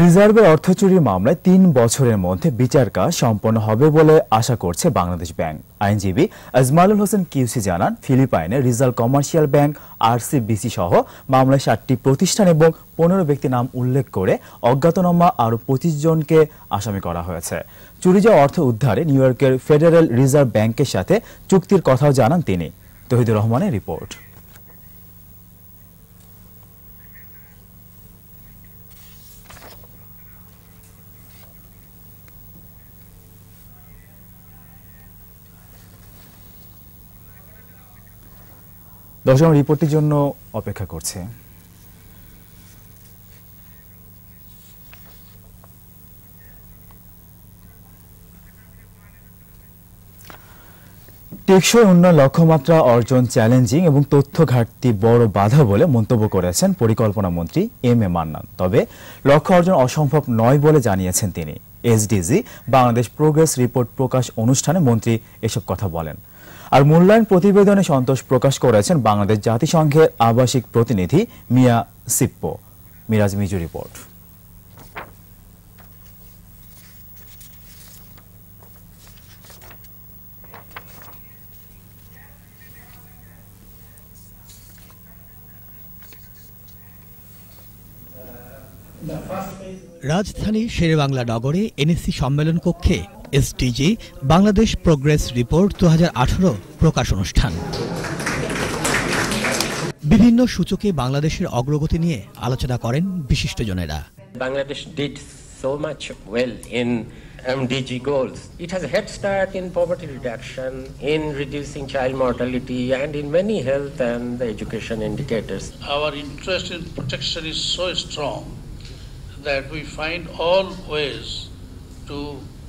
রিজার্ভের অর্থ চুরির মামলায় তিন বছরের মধ্যে বিচার কাজ সম্পন্ন হবে বলে আশা করছে বাংলাদেশ ব্যাংক আইনজীবী আজমালুল হোসেন কিউসি জানান ফিলিপাইনে রিজার্ভ কমার্শিয়াল ব্যাংক আরসিবিসি সহ মামলায় সাতটি প্রতিষ্ঠান এবং পনেরো ব্যক্তি নাম উল্লেখ করে অজ্ঞাতনামা আরও পঁচিশ জনকে আসামি করা হয়েছে চুরি যাওয়া অর্থ উদ্ধারে নিউ ইয়র্কের ফেডারেল রিজার্ভ ব্যাংকের সাথে চুক্তির কথাও জানান তিনি তহিদুর রহমানের রিপোর্ট দশজন রিপোর্টের জন্য অপেক্ষা করছে টেকসই উন্নয়ন লক্ষ্যমাত্রা অর্জন চ্যালেঞ্জিং এবং তথ্য ঘাটতি বড় বাধা বলে মন্তব্য করেছেন পরিকল্পনা মন্ত্রী এম এ মান্নান তবে লক্ষ্য অর্জন অসম্ভব নয় বলে জানিয়েছেন তিনি এসডিজি বাংলাদেশ প্রোগ্রেস রিপোর্ট প্রকাশ অনুষ্ঠানে মন্ত্রী এসব কথা বলেন আর মূল্যায়ন প্রতিবেদনে সন্তোষ প্রকাশ করেছেন বাংলাদেশ জাতিসংঘের আবাসিক প্রতিনিধি Mia Seppo Miraj Miju report রাজধানী শেরেবাংলা নগরে এনএসসি সম্মেলন কক্ষে এসডিজি বাংলাদেশ প্রোগ্রেস রিপোর্ট দু প্রকাশ অনুষ্ঠান বিভিন্ন সূচকে বাংলাদেশের অগ্রগতি নিয়ে আলোচনা করেন বিশিষ্টজনেরা Bangladesh did so much well in MDG goals. It has a head start in poverty reduction, in reducing child mortality, and in many health and education indicators. Our interest in protection is so strong that we find all ways to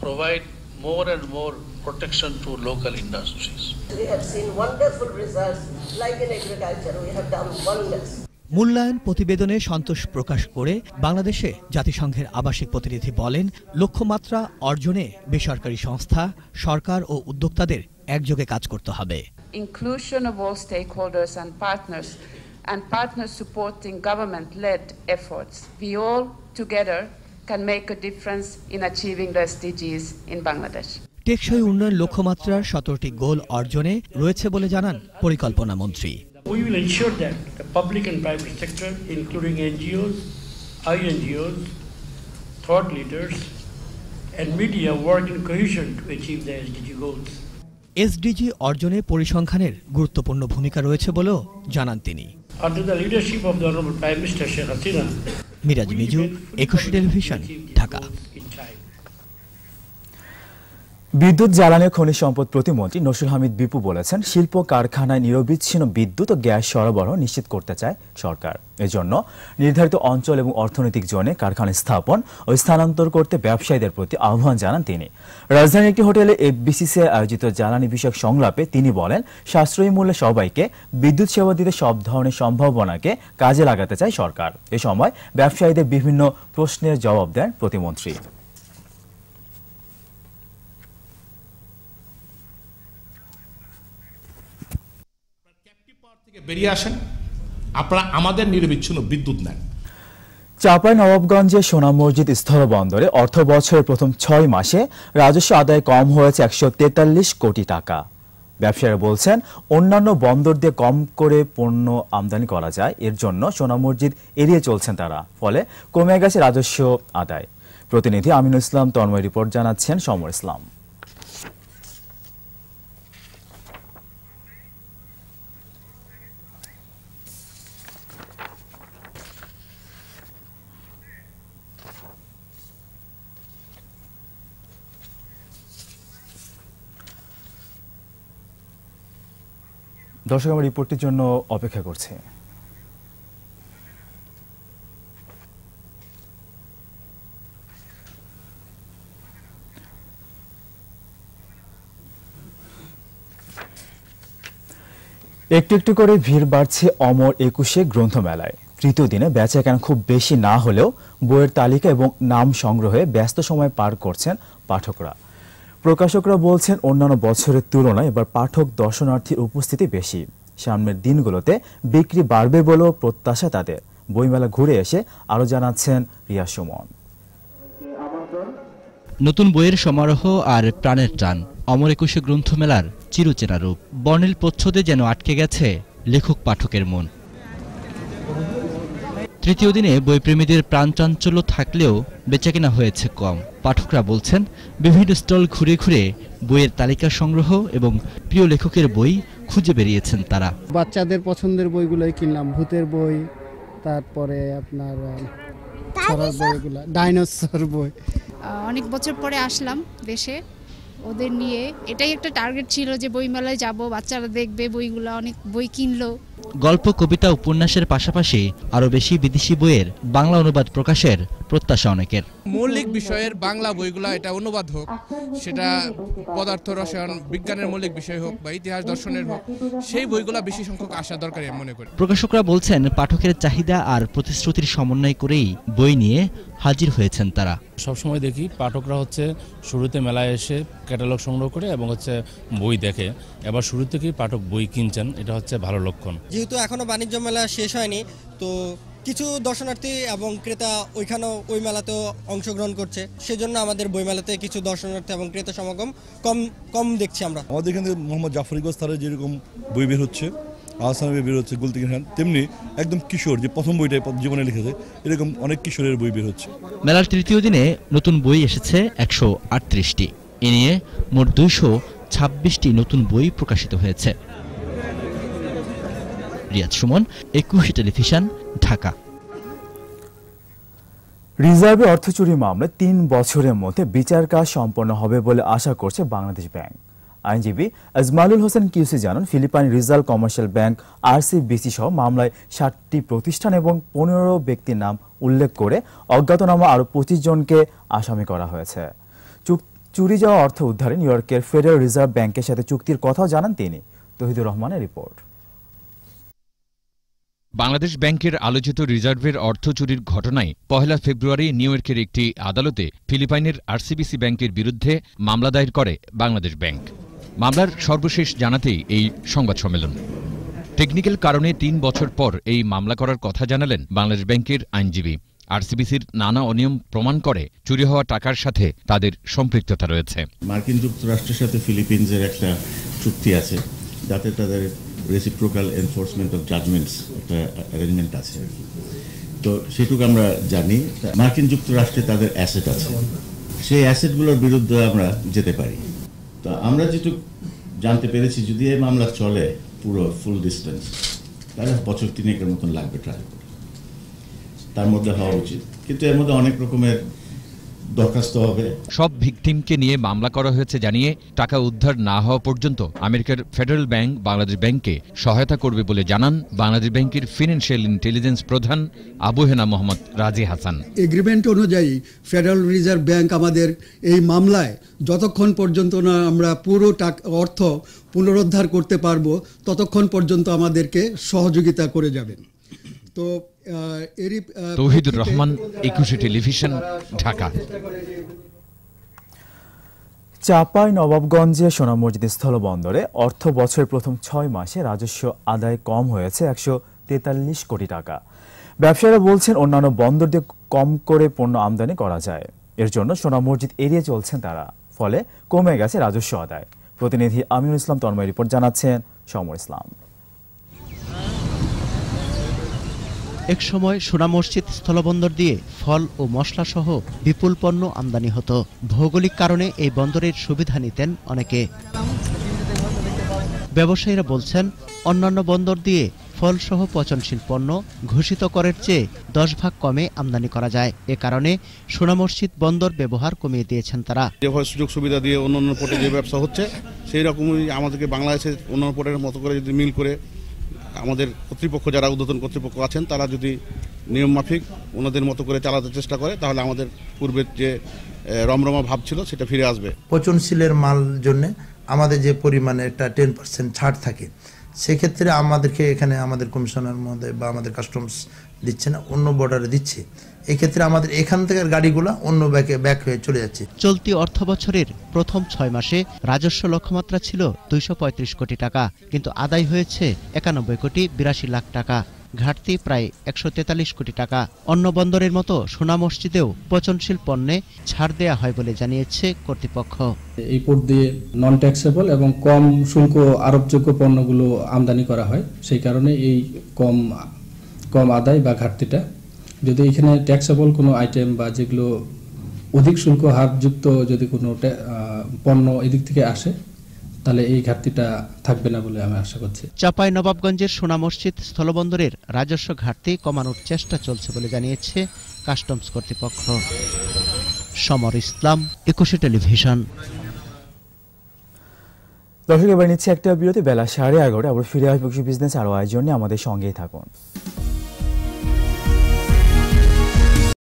provide more and more protection to local industries. We have seen wonderful results like in agriculture we have done wonders. মূল্যায়ন প্রতিবেদনে সন্তোষ প্রকাশ করে বাংলাদেশে জাতিসংঘের আবাসিক প্রতিনিধি বলেন লক্ষ্যমাত্রা অর্জনে বেসরকারি সংস্থা সরকার ও উদ্যোক্তাদের একযোগে কাজ করতে হবে Inclusion of all stakeholders and partners and partners supporting government-led efforts. We all together can make a difference in achieving the SDGs in Bangladesh. টেকসই উন্নয়ন লক্ষ্যমাত্রার সতেরোটি গোল অর্জনে রয়েছে বলে জানান পরিকল্পনা মন্ত্রী will ensure that the public and sector including NGOs I NGOs leaders and media work in cohesion to achieve the SDG goals SDG অর্জনে পরিসংখ্যানের গুরুত্বপূর্ণ ভূমিকা রয়েছে বলেও জানান তিনি under the leadership of the prime minister Sheikh Hasina Miraj Miju Ekushey Television Dhaka বিদ্যুৎ জ্বালানি খনিজ সম্পদ প্রতিমন্ত্রী নসুল হামিদ বিপু বলেছেন শিল্প কারখানায় নিরবিচ্ছিন্ন বিদ্যুৎ ও গ্যাস সরবরাহ নিশ্চিত করতে চায় সরকার এজন্য নির্ধারিত অঞ্চল এবং অর্থনৈতিক জোনে কারখানা স্থাপন ও স্থানান্তর করতে ব্যবসায়ীদের প্রতি আহ্বান জানান তিনি রাজধানীর একটি হোটেলে এফবিসিসি আয়োজিত জ্বালানি বিষয়ক সংলাপে তিনি বলেন সাশ্রয়ী মূল্যে সবাইকে বিদ্যুৎ সেবা দিতে সব ধরনের সম্ভাবনাকে কাজে লাগাতে চায় সরকার এ সময় ব্যবসায়ীদের বিভিন্ন প্রশ্নের জবাব দেন প্রতিমন্ত্রী থেকে বেরিয়ে আসেন আপনারা আমাদের নিরবিচ্ছিন্ন বিদ্যুৎ নেন চাপাই নবাবগঞ্জে সোনা মসজিদ স্থলবন্দরে অর্থ বছরের প্রথম ছয় মাসে রাজস্ব আদায় কম হয়েছে একশো তেতাল্লিশ কোটি টাকা ব্যবসায়ীরা বলছেন অন্যান্য বন্দর দিয়ে কম করে পণ্য আমদানি করা যায় এর জন্য সোনা মসজিদ এড়িয়ে চলছেন তারা ফলে কমে গেছে রাজস্ব আদায় প্রতিনিধি আমিনুল ইসলাম তন্ময় রিপোর্ট জানাচ্ছেন সমর ইসলাম দর্শক আমার রিপোর্টটির জন্য অপেক্ষা করছে একটু একটু করে ভিড় বাড়ছে অমর একুশে গ্রন্থমেলায় তৃতীয় দিনে বেচা কেন খুব বেশি না হলেও বইয়ের তালিকা এবং নাম সংগ্রহে ব্যস্ত সময় পার করছেন পাঠকরা প্রকাশকরা বলছেন অন্যান্য বছরের তুলনায় এবার পাঠক দর্শনার্থীর উপস্থিতি বেশি সামনের দিনগুলোতে বিক্রি বাড়বে বলেও প্রত্যাশা তাদের বইমেলা ঘুরে এসে আরও জানাচ্ছেন রিয়া সুমন নতুন বইয়ের সমারোহ আর প্রাণের টান অমর একুশে গ্রন্থমেলার চিরচেনা রূপ বর্ণিল প্রচ্ছদে যেন আটকে গেছে লেখক পাঠকের মন তৃতীয় দিনে বইপ্রেমীদের প্রাণ চাঞ্চল্য থাকলেও বেচাকেনা হয়েছে কম পাঠকরা বলছেন বিভিন্ন স্টল ঘুরে ঘুরে বইয়ের তালিকা সংগ্রহ এবং প্রিয় লেখকের বই খুঁজে বেরিয়েছেন তারা বাচ্চাদের পছন্দের বইগুলোই কিনলাম ভূতের বই তারপরে আপনার বইগুলো ডাইনোসর বই অনেক বছর পরে আসলাম দেশে ওদের নিয়ে এটাই একটা টার্গেট ছিল যে বইমেলায় যাব বাচ্চারা দেখবে বইগুলো অনেক বই কিনলো গল্প কবিতা উপন্যাসের পাশাপাশি আরো বেশি বিদেশি বইয়ের বাংলা অনুবাদ প্রকাশের প্রত্যাশা অনেকের মৌলিক বিষয়ের বাংলা বইগুলো এটা অনুবাদ হোক সেটা পদার্থ রসায়ন বিজ্ঞানের মৌলিক বিষয় হোক বা ইতিহাস দর্শনের হোক সেই বইগুলো বেশি সংখ্যক আসা দরকার আমি মনে করি প্রকাশকরা বলছেন পাঠকের চাহিদা আর প্রতিশ্রুতির সমন্বয় করেই বই নিয়ে হাজির হয়েছেন তারা সবসময় দেখি পাঠকরা হচ্ছে শুরুতে মেলায় এসে ক্যাটালগ সংগ্রহ করে এবং হচ্ছে বই দেখে এবার শুরু থেকেই পাঠক বই কিনছেন এটা হচ্ছে ভালো লক্ষণ যেহেতু এখনও বাণিজ্য মেলা শেষ হয়নি তো কিছু দর্শনার্থী এবং ক্রেতা ওইখানেও ওই মেলাতেও অংশগ্রহণ করছে সেজন্য আমাদের বইমেলাতে কিছু দর্শনার্থী এবং ক্রেতা সমাগম কম কম দেখছি আমরা আমাদের এখানে মোহাম্মদ জাফরিগঞ্জ তারা যেরকম বই বের হচ্ছে আহসান বই বের হচ্ছে গুলতি খান তেমনি একদম কিশোর যে প্রথম বইটাই জীবনে লিখেছে এরকম অনেক কিশোরের বই বের হচ্ছে মেলার তৃতীয় দিনে নতুন বই এসেছে একশো আটত্রিশটি এ নিয়ে মোট দুইশো ছাব্বিশটি নতুন বই প্রকাশিত হয়েছে রিয়াদ সুমন একুশে টেলিভিশন ঢাকা রিজার্ভে অর্থ চুরি মামলায় তিন বছরের মধ্যে বিচার কাজ সম্পন্ন হবে বলে আশা করছে বাংলাদেশ ব্যাংক আইনজীবী আজমালুল হোসেন কিউসি জানান Philippine reserve commercial bank RCBC সহ মামলায় ষাটটি প্রতিষ্ঠান এবং পনেরো ব্যক্তির নাম উল্লেখ করে অজ্ঞাতনামা আরও পঁচিশ জনকে আসামি করা হয়েছে চুরি যাওয়া অর্থ উদ্ধারে নিউ ইয়র্কের ফেডারেল রিজার্ভ ব্যাংকের সাথে চুক্তির কথাও জানান তিনি তহিদুর রহমানের রিপোর্ট বাংলাদেশ ব্যাংকের আলোচিত রিজার্ভের অর্থ চুরির ঘটনায় পহেলা ফেব্রুয়ারি নিউ ইয়র্কের একটি আদালতে ফিলিপাইনের আরসিবিসি ব্যাংকের বিরুদ্ধে মামলা দায়ের করে বাংলাদেশ ব্যাংক মামলার সর্বশেষ জানাতেই এই সংবাদ সম্মেলন টেকনিক্যাল কারণে তিন বছর পর এই মামলা করার কথা জানালেন বাংলাদেশ ব্যাংকের আইনজীবী আরসিবিসির নানা অনিয়ম প্রমাণ করে চুরি হওয়া টাকার সাথে তাদের সম্পৃক্ততা রয়েছে মার্কিন যুক্তরাষ্ট্রের সাথে ফিলিপিন্সের একটা চুক্তি আছে যাতে তাদের রেসিপ্রোকাল এনফোর্সমেন্ট অফ জাজমেন্টস একটা অ্যারেঞ্জমেন্ট আছে তো সেটুকু আমরা জানি মার্কিন যুক্তরাষ্ট্রে তাদের অ্যাসেট আছে সেই অ্যাসেটগুলোর বিরুদ্ধে আমরা যেতে পারি তো আমরা যেটু জানতে পেরেছি যদি এই মামলা চলে পুরো ফুল ডিস্টেন্স তাহলে বছর তিনেকের মতন লাগবে ট্রায়াল করে তার মধ্যে হওয়া উচিত কিন্তু এর মধ্যে অনেক রকমের দরখাস্ত হবে সব ভিকটিমকে নিয়ে মামলা করা হয়েছে জানিয়ে টাকা উদ্ধার না হওয়া পর্যন্ত আমেরিকার ফেডারেল ব্যাংক বাংলাদেশ ব্যাংককে সহায়তা করবে বলে জানান বাংলাদেশ ব্যাংকের ফিনান্সিয়াল ইন্টেলিজেন্স প্রধান আবুহেনা মোহাম্মদ রাজি হাসান এগ্রিমেন্ট অনুযায়ী ফেডারেল রিজার্ভ ব্যাংক আমাদের এই মামলায় যতক্ষণ পর্যন্ত না আমরা পুরো টাকা অর্থ পুনরুদ্ধার করতে পারবো ততক্ষণ পর্যন্ত আমাদেরকে সহযোগিতা করে যাবেন তো তৌহিদুর রহমান একুশে টেলিভিশন ঢাকা চাপাই নবাবগঞ্জে সোনা মসজিদ স্থলবন্দরে অর্থ বছরের প্রথম ছয় মাসে রাজস্ব আদায় কম হয়েছে একশো তেতাল্লিশ কোটি টাকা ব্যবসায়ীরা বলছেন অন্যান্য বন্দর দিয়ে কম করে পণ্য আমদানি করা যায় এর জন্য সোনা মসজিদ এড়িয়ে চলছেন তারা ফলে কমে গেছে রাজস্ব আদায় প্রতিনিধি আমিনুল ইসলাম তন্ময় রিপোর্ট জানাচ্ছেন সমর ইসলাম একসময় সোনা মসজিদ স্থলবন্দর দিয়ে ফল ও মশলাসহ বিপুল পণ্য আমদানি হতো ভৌগোলিক কারণে এই বন্দরের সুবিধা নিতেন অনেকে ব্যবসায়ীরা বলছেন অন্যান্য বন্দর দিয়ে ফলসহ পচনশীল পণ্য ঘোষিত করের চেয়ে দশ ভাগ কমে আমদানি করা যায় এ কারণে সোনা মসজিদ বন্দর ব্যবহার কমিয়ে দিয়েছেন তারা যেভাবে সুযোগ সুবিধা দিয়ে অন্যান্য পোর্টে যে ব্যবসা হচ্ছে সেই রকমই আমাদেরকে বাংলাদেশের অন্যান্য পোর্টের মতো করে যদি মিল করে আমাদের কর্তৃপক্ষ যারা উদ্বোধন কর্তৃপক্ষ আছেন তারা যদি নিয়মমাফিক ওনাদের মতো করে চালাতে চেষ্টা করে তাহলে আমাদের পূর্বের যে রমরমা ভাব ছিল সেটা ফিরে আসবে পচনশীলের মাল জন্য আমাদের যে পরিমাণে একটা টেন পার্সেন্ট ছাড় থাকে সেক্ষেত্রে আমাদেরকে এখানে আমাদের কমিশনের মধ্যে বা আমাদের কাস্টমস দিচ্ছে না অন্য বর্ডারে দিচ্ছে এক্ষেত্রে আমাদের এখান থেকে গাড়িগুলো অন্য ব্যাকে ব্যাক হয়ে চলে যাচ্ছে চলতি অর্থ বছরের প্রথম ছয় মাসে রাজস্ব লক্ষ্যমাত্রা ছিল দুইশো কোটি টাকা কিন্তু আদায় হয়েছে একানব্বই কোটি বিরাশি লাখ টাকা ঘাটতি প্রায় একশো কোটি টাকা অন্য বন্দরের মতো সোনা মসজিদেও পচনশীল পণ্যে ছাড় দেয়া হয় বলে জানিয়েছে কর্তৃপক্ষ এই পোর্ট দিয়ে নন ট্যাক্সেবল এবং কম শুল্ক আরোপযোগ্য পণ্যগুলো আমদানি করা হয় সেই কারণে এই কম কম আদায় বা ঘাটতিটা যদি এখানে ট্যাক্সেবল কোনো আইটেম বা যেগুলো অধিক শুল্ক হারযুক্ত যদি কোনো পণ্য এদিক থেকে আসে তাহলে এই ঘাটতিটা থাকবে না বলে আমি আশা করছি চাপাই নবাবগঞ্জের সোনা মসজিদ স্থলবন্দরের রাজস্ব ঘাটতি কমানোর চেষ্টা চলছে বলে জানিয়েছে কাস্টমস কর্তৃপক্ষ সমর ইসলাম একুশে টেলিভিশন দর্শক এবার নিচ্ছে একটা বিরতি বেলা সাড়ে এগারোটা আবার ফিরে আসবো বিজনেস আরও আয়োজনে আমাদের সঙ্গেই থাকুন